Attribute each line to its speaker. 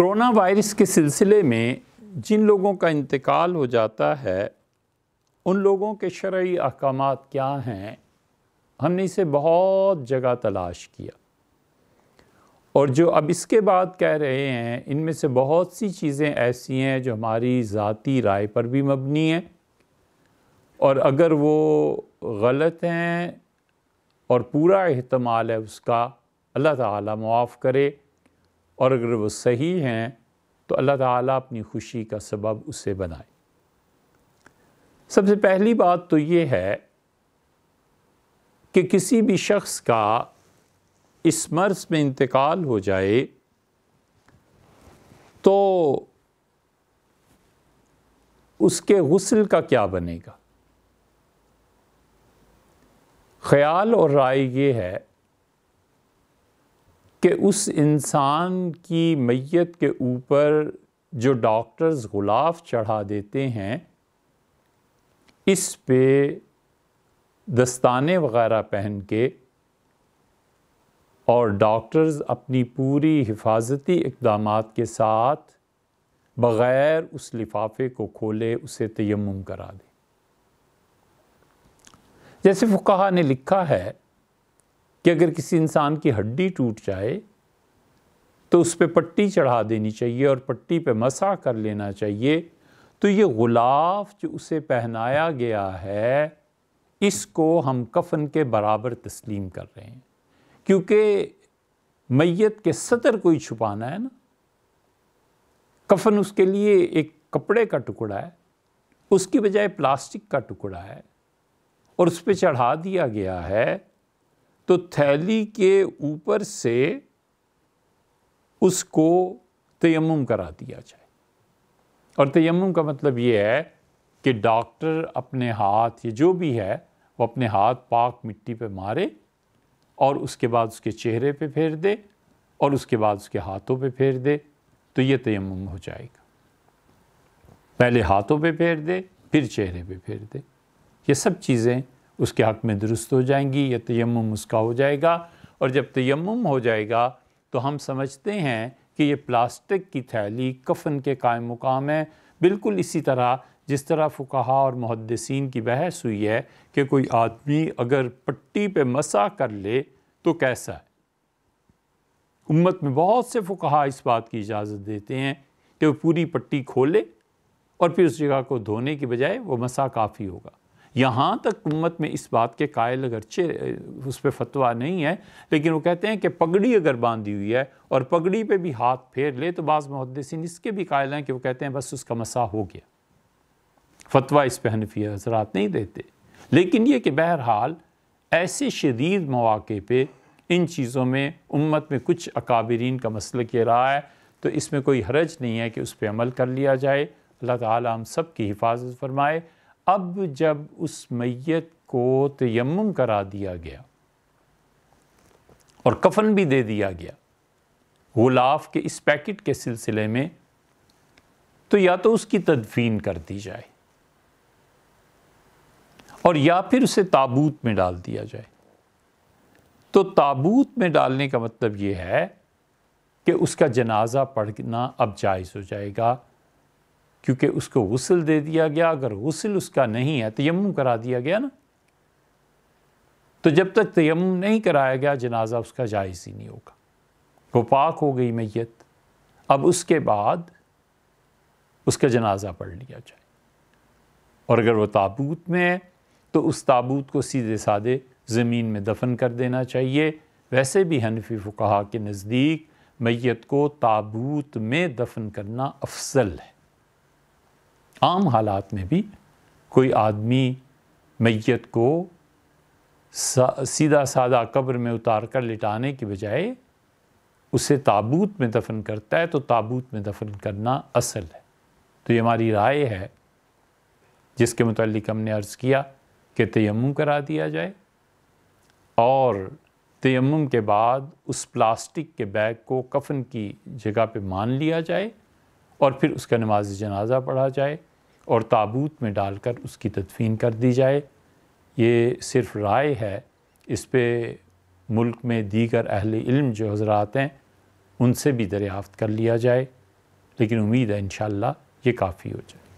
Speaker 1: corona virus کے سلسلے میں جن لوگوں کا انتقال ہو جاتا ہے ان لوگوں کے شرعی احکامات کیا ہیں ہم نے اسے بہت جگہ تلاش کیا اور جو اب اس کے بعد کہہ رہے ہیں ان میں سے بہت سی چیزیں ایسی ہیں جو ہماری ذاتی رائے پر بھی مبنی ہیں اور اگر وہ غلط ہیں اور پورا احتمال ہے اس کا اللہ تعالیٰ معاف کرے اور اگر وہ صحیح ہیں تو اللہ تعالیٰ اپنی خوشی کا سبب اسے بنائے سب سے پہلی بات تو یہ ہے کہ کسی بھی شخص کا اس مرض میں انتقال ہو جائے تو اس کے غسل کا کیا بنے گا خیال اور رائے یہ ہے کہ اس انسان کی میت کے اوپر جو ڈاکٹرز غلاف چڑھا دیتے ہیں اس پہ دستانے وغیرہ پہن کے اور ڈاکٹرز اپنی پوری حفاظتی اقدامات کے ساتھ بغیر اس لفافے کو کھولے اسے تیمم کرا دے جیسے فقہ نے لکھا ہے کہ اگر کسی انسان کی ہڈی ٹوٹ جائے تو اس پہ پٹی چڑھا دینی چاہیے اور پٹی پہ مسا کر لینا چاہیے تو یہ غلاف جو اسے پہنایا گیا ہے اس کو ہم کفن کے برابر تسلیم کر رہے ہیں کیونکہ میت کے کو کوئی چھپانا ہے نا کفن اس کے لیے ایک کپڑے کا ٹکڑا ہے اس کی بجائے پلاسٹک کا ٹکڑا ہے اور اس پہ چڑھا دیا گیا ہے تو تھیلی کے اوپر سے اس کو تیمم کرا دیا جائے اور تیمم کا مطلب یہ ہے کہ ڈاکٹر اپنے ہاتھ یا جو بھی ہے وہ اپنے ہاتھ پاک مٹی پہ مارے اور اس کے بعد اس کے چہرے پہ پھیر دے اور اس کے بعد اس کے ہاتھوں پہ پھیر دے تو یہ تیمم ہو جائے گا پہلے ہاتھوں پہ پھیر دے پھر چہرے پہ پھیر دے یہ سب چیزیں اس کے حق میں درست ہو جائیں گی یا تیمم اس کا ہو جائے گا اور جب تیمم ہو جائے گا تو ہم سمجھتے ہیں کہ یہ پلاسٹک کی تھیلی کفن کے قائم مقام ہے بالکل اسی طرح جس طرح فقہا اور محدثین کی بحث ہوئی ہے کہ کوئی آدمی اگر پٹی پہ مسا کر لے تو کیسا ہے امت میں بہت سے فقہا اس بات کی اجازت دیتے ہیں کہ وہ پوری پٹی کھولے اور پھر اس جگہ کو دھونے کی بجائے وہ مسا کافی ہوگا یہاں تک امت میں اس بات کے قائل اگرچہ اس پہ فتویٰ نہیں ہے لیکن وہ کہتے ہیں کہ پگڑی اگر باندھی ہوئی ہے اور پگڑی پہ بھی ہاتھ پھیر لے تو بعض محدثین اس کے بھی قائل ہیں کہ وہ کہتے ہیں بس اس کا مسا ہو گیا فتویٰ اس پہ حنفیہ حضرات نہیں دیتے لیکن یہ کہ بہرحال ایسے شدید مواقع پہ ان چیزوں میں امت میں کچھ اکابرین کا مسئلہ کہہ رہا ہے تو اس میں کوئی حرج نہیں ہے کہ اس پہ عمل کر لیا جائے اللہ تعالی ہم سب کی حفاظت فرمائے اب جب اس میت کو تیمم کرا دیا گیا اور کفن بھی دے دیا گیا غلاف کے اس پیکٹ کے سلسلے میں تو یا تو اس کی تدفین کر دی جائے اور یا پھر اسے تابوت میں ڈال دیا جائے تو تابوت میں ڈالنے کا مطلب یہ ہے کہ اس کا جنازہ پڑھنا اب جائز ہو جائے گا کیونکہ اس کو غسل دے دیا گیا اگر غسل اس کا نہیں ہے تیمم کرا دیا گیا نا تو جب تک تیمم نہیں کرایا گیا جنازہ اس کا جائز ہی نہیں ہوگا وہ پاک ہو گئی میت اب اس کے بعد اس کا جنازہ پڑھ لیا جائے اور اگر وہ تابوت میں ہے تو اس تابوت کو سیدھے سادھے زمین میں دفن کر دینا چاہیے ویسے بھی حنفی فقہا کے نزدیک میت کو تابوت میں دفن کرنا افضل ہے عام حالات میں بھی کوئی آدمی میت کو سیدھا سادہ قبر میں اتار کر لٹانے کی بجائے اسے تابوت میں دفن کرتا ہے تو تابوت میں دفن کرنا اصل ہے تو یہ ہماری رائے ہے جس کے متعلق ہم نے عرض کیا کہ تیمم کرا دیا جائے اور تیمم کے بعد اس پلاسٹک کے بیگ کو کفن کی جگہ پہ مان لیا جائے اور پھر اس کا نماز جنازہ پڑھا جائے اور تابوت میں ڈال کر اس کی تدفین کر دی جائے یہ صرف رائے ہے اس پہ ملک میں دیگر اہل علم جو حضرات ہیں ان سے بھی دریافت کر لیا جائے لیکن امید ہے انشاءاللہ یہ کافی ہو جائے